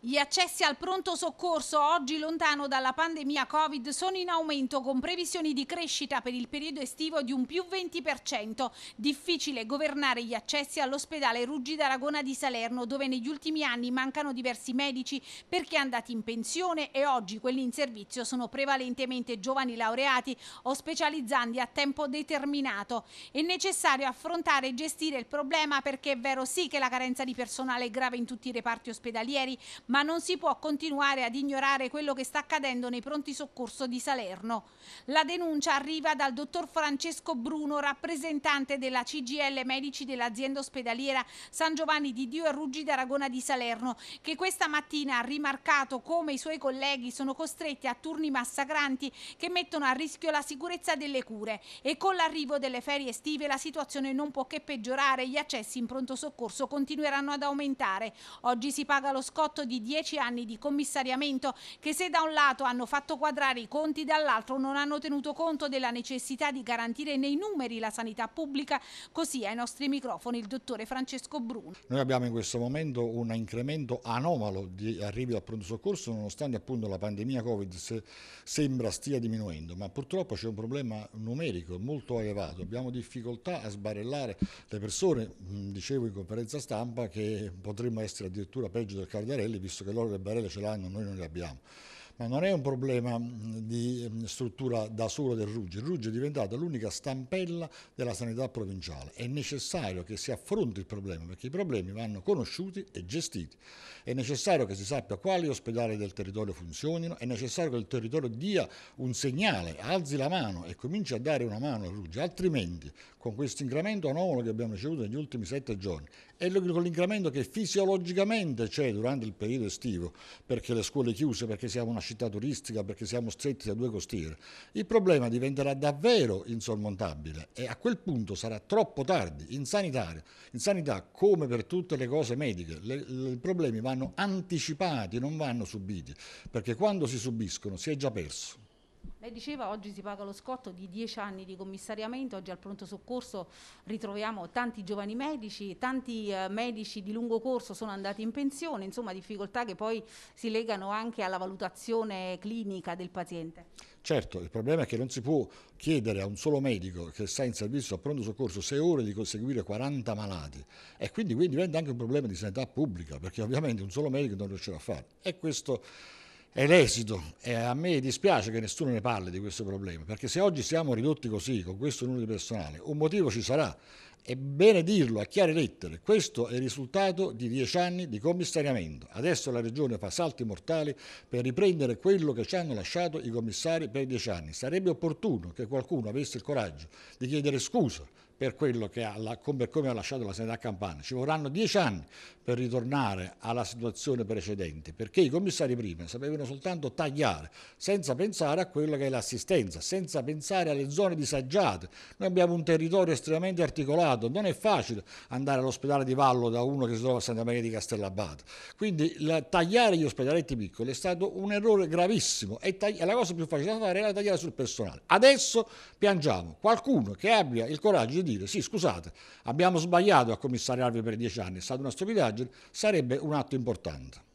Gli accessi al pronto soccorso oggi lontano dalla pandemia Covid sono in aumento con previsioni di crescita per il periodo estivo di un più 20%. Difficile governare gli accessi all'ospedale Ruggi d'Aragona di Salerno dove negli ultimi anni mancano diversi medici perché andati in pensione e oggi quelli in servizio sono prevalentemente giovani laureati o specializzandi a tempo determinato. È necessario affrontare e gestire il problema perché è vero sì che la carenza di personale è grave in tutti i reparti ospedalieri ma non si può continuare ad ignorare quello che sta accadendo nei pronti soccorso di Salerno. La denuncia arriva dal dottor Francesco Bruno, rappresentante della CGL Medici dell'azienda ospedaliera San Giovanni di Dio e Ruggi d'Aragona di Salerno, che questa mattina ha rimarcato come i suoi colleghi sono costretti a turni massacranti che mettono a rischio la sicurezza delle cure e con l'arrivo delle ferie estive la situazione non può che peggiorare, gli accessi in pronto soccorso continueranno ad aumentare. Oggi si paga lo scotto di dieci anni di commissariamento che se da un lato hanno fatto quadrare i conti, dall'altro non hanno tenuto conto della necessità di garantire nei numeri la sanità pubblica, così ai nostri microfoni il dottore Francesco Bruno. Noi abbiamo in questo momento un incremento anomalo di arrivi al pronto soccorso nonostante appunto la pandemia Covid se sembra stia diminuendo, ma purtroppo c'è un problema numerico molto elevato, abbiamo difficoltà a sbarellare le persone, dicevo in conferenza stampa che potremmo essere addirittura peggio del Cardarelli visto che loro le barelle ce l'hanno, noi non le abbiamo ma non è un problema mm, di mm, struttura da solo del Ruggio, il Ruggio è diventato l'unica stampella della sanità provinciale, è necessario che si affronti il problema perché i problemi vanno conosciuti e gestiti, è necessario che si sappia quali ospedali del territorio funzionino, è necessario che il territorio dia un segnale, alzi la mano e cominci a dare una mano al Ruggio, altrimenti con questo incremento anomalo che abbiamo ricevuto negli ultimi sette giorni e con l'incremento che fisiologicamente c'è durante il periodo estivo, perché le scuole chiuse, perché siamo una città turistica perché siamo stretti da due costiere, il problema diventerà davvero insormontabile e a quel punto sarà troppo tardi. In, in sanità, come per tutte le cose mediche, le, le, i problemi vanno anticipati, non vanno subiti, perché quando si subiscono si è già perso. Lei diceva oggi si paga lo scotto di 10 anni di commissariamento, oggi al pronto soccorso ritroviamo tanti giovani medici, tanti eh, medici di lungo corso sono andati in pensione, insomma difficoltà che poi si legano anche alla valutazione clinica del paziente. Certo, il problema è che non si può chiedere a un solo medico che sta in servizio a pronto soccorso 6 ore di conseguire 40 malati e quindi, quindi diventa anche un problema di sanità pubblica perché ovviamente un solo medico non riuscirà a farlo. E questo è l'esito e a me dispiace che nessuno ne parli di questo problema, perché se oggi siamo ridotti così, con questo numero di personale, un motivo ci sarà. È bene dirlo a chiare lettere, questo è il risultato di dieci anni di commissariamento. Adesso la Regione fa salti mortali per riprendere quello che ci hanno lasciato i commissari per dieci anni. Sarebbe opportuno che qualcuno avesse il coraggio di chiedere scusa per, quello che ha, la, per come ha lasciato la sanità campana. Ci vorranno dieci anni per ritornare alla situazione precedente, perché i commissari prima sapevano soltanto tagliare, senza pensare a quello che è l'assistenza, senza pensare alle zone disagiate. Noi abbiamo un territorio estremamente articolato, stato, non è facile andare all'ospedale di Vallo da uno che si trova a Santa Maria di Castellabate. Quindi la, tagliare gli ospedaletti piccoli è stato un errore gravissimo e la cosa più facile da fare era tagliare sul personale. Adesso piangiamo qualcuno che abbia il coraggio di dire sì scusate abbiamo sbagliato a commissariarvi per dieci anni, è stata una stupidaggine, sarebbe un atto importante.